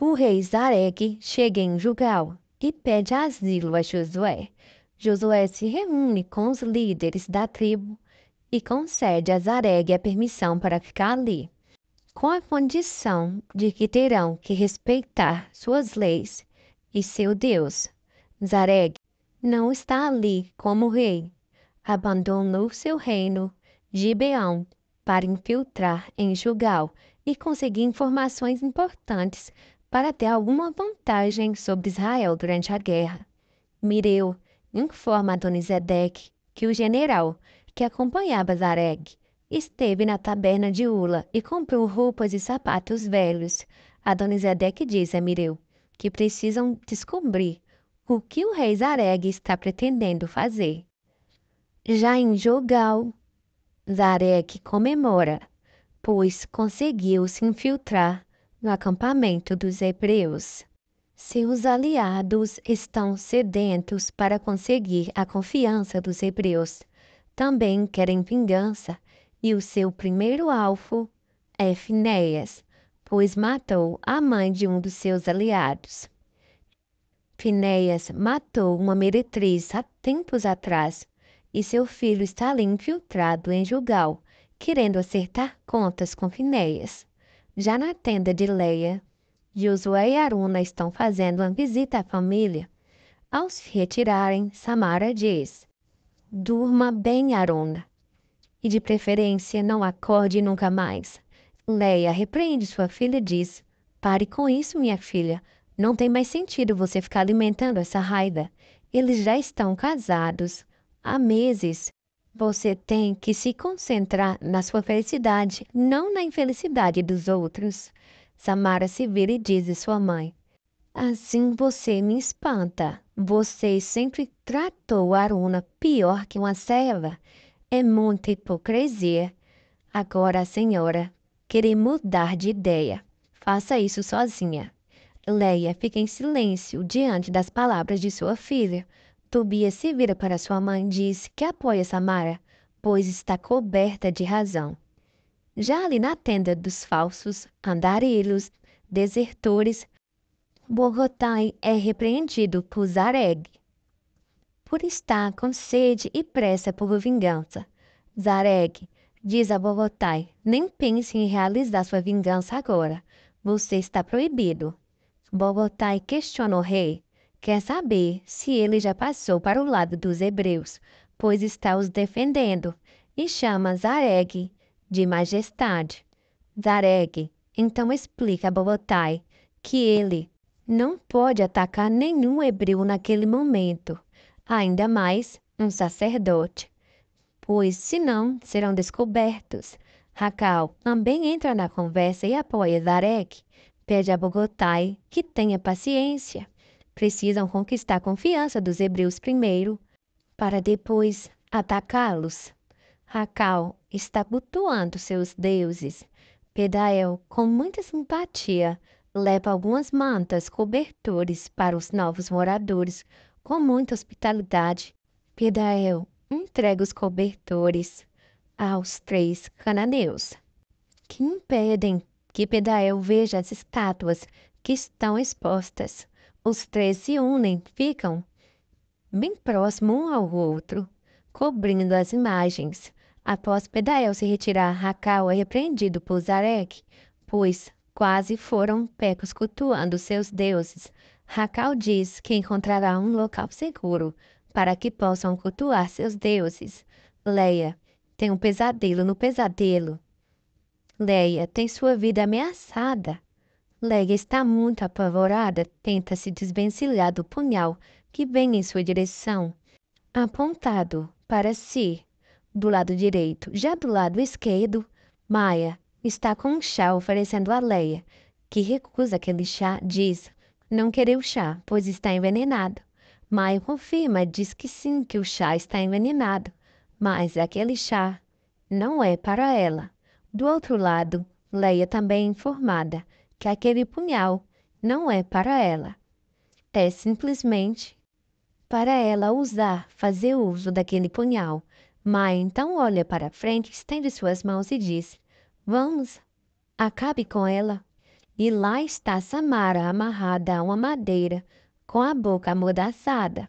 o rei Zareg chega em Jugal e pede asilo a Josué. Josué se reúne com os líderes da tribo e concede a Zareg a permissão para ficar ali, com a condição de que terão que respeitar suas leis e seu Deus. Zareg não está ali como rei. Abandonou seu reino, Gibeão, para infiltrar em Jugal e conseguir informações importantes para ter alguma vantagem sobre Israel durante a guerra. Mireu informa a Donizedec que o general que acompanhava Zareg esteve na taberna de Ula e comprou roupas e sapatos velhos. A Donizedec diz a Mireu que precisam descobrir o que o rei Zareg está pretendendo fazer. Já em Jogal, Zareg comemora, pois conseguiu se infiltrar no acampamento dos hebreus. Seus aliados estão sedentos para conseguir a confiança dos hebreus. Também querem vingança, e o seu primeiro alvo é Finéias, pois matou a mãe de um dos seus aliados. Finéias matou uma meretriz há tempos atrás, e seu filho está ali infiltrado em Jugal, querendo acertar contas com Finéias. Já na tenda de Leia, Josué e Aruna estão fazendo uma visita à família. Ao se retirarem, Samara diz: Durma bem, Aruna. E de preferência, não acorde nunca mais. Leia repreende sua filha e diz: Pare com isso, minha filha. Não tem mais sentido você ficar alimentando essa raiva. Eles já estão casados há meses você tem que se concentrar na sua felicidade, não na infelicidade dos outros. Samara se vira e diz a sua mãe: Assim você me espanta. Você sempre tratou Aruna pior que uma serva. É muita hipocrisia. Agora a senhora querer mudar de ideia. Faça isso sozinha. Leia fica em silêncio diante das palavras de sua filha. Tobias se vira para sua mãe e diz que apoia Samara, pois está coberta de razão. Já ali na tenda dos falsos, andarilhos, desertores, Bogotai é repreendido por Zareg. Por estar com sede e pressa por vingança, Zareg diz a Bogotai, nem pense em realizar sua vingança agora. Você está proibido. Bogotai questiona o rei quer saber se ele já passou para o lado dos hebreus, pois está os defendendo, e chama Zareg de majestade. Zareg então explica a Bobotai que ele não pode atacar nenhum hebreu naquele momento, ainda mais um sacerdote, pois senão serão descobertos. Rakal também entra na conversa e apoia Zarek, pede a Bogotai que tenha paciência precisam conquistar a confiança dos hebreus primeiro, para depois atacá-los. Racal está cultuando seus deuses. Pedael, com muita simpatia, leva algumas mantas, cobertores para os novos moradores, com muita hospitalidade. Pedael entrega os cobertores aos três cananeus, que impedem que Pedael veja as estátuas que estão expostas os três se unem, ficam bem próximo um ao outro, cobrindo as imagens. Após Pedael se retirar, Racal é repreendido por Zarek, pois quase foram pecos cultuando seus deuses. Racal diz que encontrará um local seguro para que possam cultuar seus deuses. Leia tem um pesadelo no pesadelo. Leia tem sua vida ameaçada Leg está muito apavorada, tenta se desvencilhar do punhal que vem em sua direção, apontado para si, do lado direito. Já do lado esquerdo, Maia está com um chá oferecendo a Leia, que recusa aquele chá, diz não querer o chá, pois está envenenado. Maia confirma, diz que sim, que o chá está envenenado, mas aquele chá não é para ela. Do outro lado, Leia também é informada que aquele punhal não é para ela. É simplesmente para ela usar, fazer uso daquele punhal. Mai então olha para frente, estende suas mãos e diz: Vamos, acabe com ela. E lá está Samara amarrada a uma madeira, com a boca amordaçada.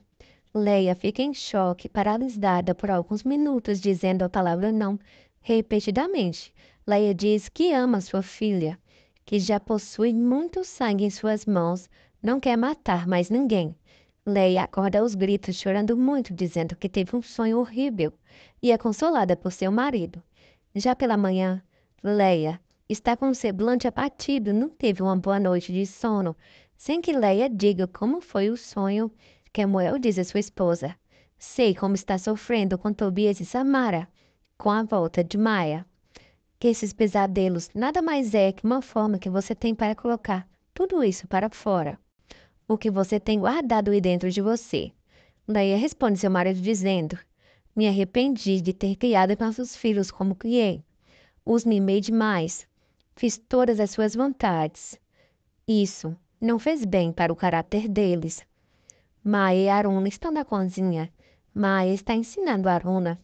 Leia fica em choque, paralisada por alguns minutos, dizendo a palavra não repetidamente. Leia diz que ama sua filha, que já possui muito sangue em suas mãos, não quer matar mais ninguém. Leia acorda aos gritos, chorando muito, dizendo que teve um sonho horrível e é consolada por seu marido. Já pela manhã, Leia está com o um semblante abatido, não teve uma boa noite de sono, sem que Leia diga como foi o sonho. Kemuel diz a sua esposa: Sei como está sofrendo com Tobias e Samara, com a volta de Maia. Esses pesadelos nada mais é que uma forma que você tem para colocar tudo isso para fora, o que você tem guardado aí dentro de você. Daí responde seu marido dizendo: Me arrependi de ter criado nossos filhos como criei. Os mimei demais. Fiz todas as suas vontades. Isso não fez bem para o caráter deles. Mae e Aruna estão na cozinha. Mae está ensinando Aruna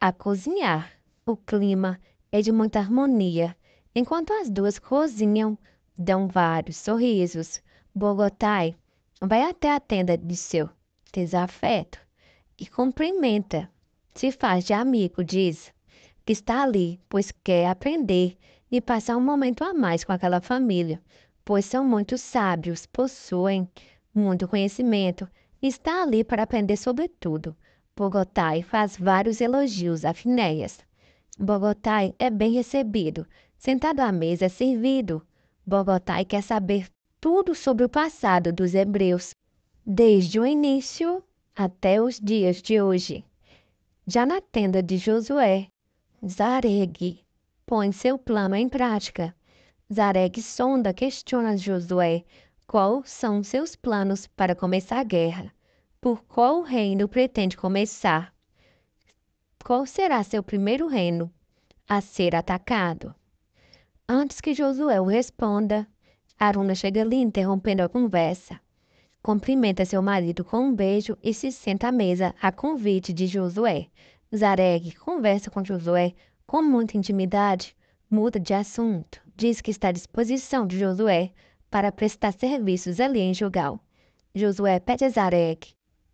a cozinhar. O clima é de muita harmonia. Enquanto as duas cozinham, dão vários sorrisos. Bogotai vai até a tenda de seu desafeto e cumprimenta. Se faz de amigo, diz que está ali, pois quer aprender e passar um momento a mais com aquela família, pois são muito sábios, possuem muito conhecimento e está ali para aprender sobre tudo. Bogotai faz vários elogios a Finéias Bogotá é bem recebido. Sentado à mesa é servido. Bogotá quer saber tudo sobre o passado dos hebreus, desde o início até os dias de hoje. Já na tenda de Josué, Zareg põe seu plano em prática. Zareg sonda questiona Josué quais são seus planos para começar a guerra, por qual reino pretende começar qual será seu primeiro reino a ser atacado. Antes que Josué o responda, Aruna chega ali interrompendo a conversa. Cumprimenta seu marido com um beijo e se senta à mesa a convite de Josué. Zareg conversa com Josué com muita intimidade, muda de assunto, diz que está à disposição de Josué para prestar serviços ali em Jugal. Josué pede a Zareg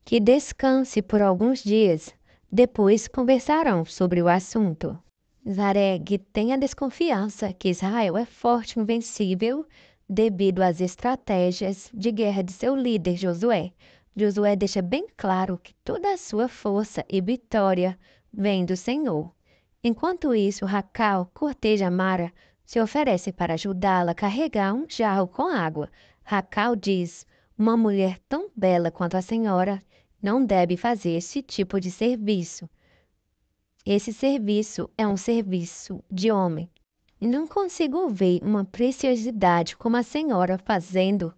que descanse por alguns dias depois conversaram sobre o assunto. Zareg tem a desconfiança que Israel é forte e invencível devido às estratégias de guerra de seu líder Josué. Josué deixa bem claro que toda a sua força e vitória vem do Senhor. Enquanto isso, Racal corteja Mara, se oferece para ajudá-la a carregar um jarro com água. Racal diz: Uma mulher tão bela quanto a senhora não deve fazer esse tipo de serviço. Esse serviço é um serviço de homem. Não consigo ver uma preciosidade como a senhora fazendo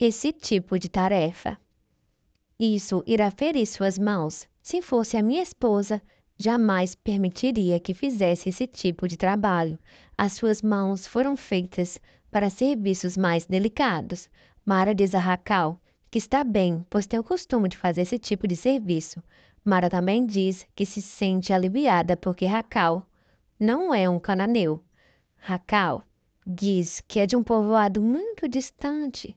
esse tipo de tarefa. Isso irá ferir suas mãos. Se fosse a minha esposa, jamais permitiria que fizesse esse tipo de trabalho. As suas mãos foram feitas para serviços mais delicados. Mara desarracal que está bem, pois tem o costume de fazer esse tipo de serviço. Mara também diz que se sente aliviada porque Racal não é um cananeu. Racal diz que é de um povoado muito distante.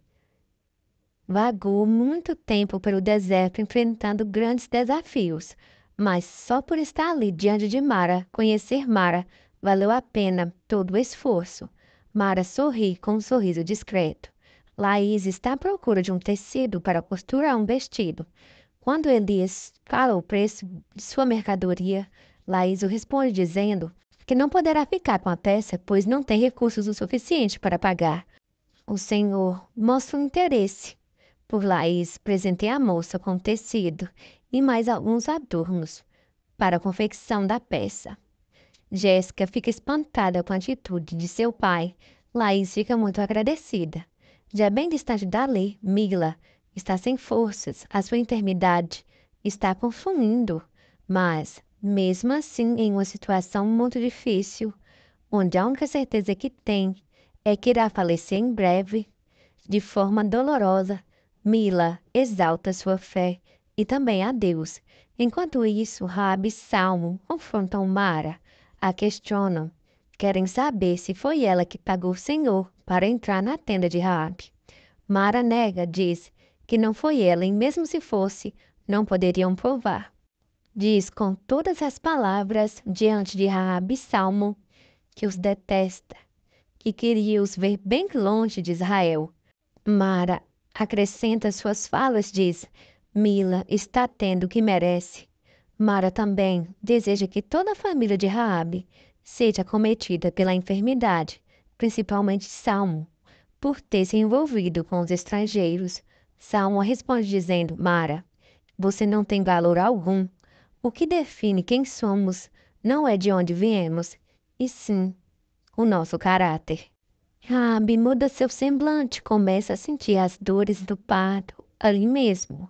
Vagou muito tempo pelo deserto enfrentando grandes desafios, mas só por estar ali diante de Mara, conhecer Mara, valeu a pena todo o esforço. Mara sorri com um sorriso discreto. Laís está à procura de um tecido para costurar um vestido. Quando Elias fala o preço de sua mercadoria, Laís o responde dizendo que não poderá ficar com a peça, pois não tem recursos o suficiente para pagar. O Senhor mostra um interesse. Por Laís, presentei a moça com tecido e mais alguns adornos para a confecção da peça. Jéssica fica espantada com a atitude de seu pai. Laís fica muito agradecida. Já bem distante dali, Migla está sem forças, a sua enfermidade está consumindo, mas, mesmo assim, em uma situação muito difícil, onde a única certeza que tem é que irá falecer em breve, de forma dolorosa, Mila exalta sua fé e também a Deus. Enquanto isso, Rabi e Salmo confrontam Mara, a questionam, querem saber se foi ela que pagou o Senhor para entrar na tenda de Raabe. Mara nega, diz que não foi ela e mesmo se fosse, não poderiam provar. Diz com todas as palavras diante de Raabe Salmo que os detesta, que queria os ver bem longe de Israel. Mara acrescenta suas falas, diz: Mila está tendo o que merece. Mara também deseja que toda a família de Raabe seja cometida pela enfermidade principalmente Salmo, por ter se envolvido com os estrangeiros. Salmo responde dizendo: Mara, você não tem valor algum. O que define quem somos não é de onde viemos, e sim o nosso caráter. Rabi muda seu semblante, começa a sentir as dores do parto ali mesmo.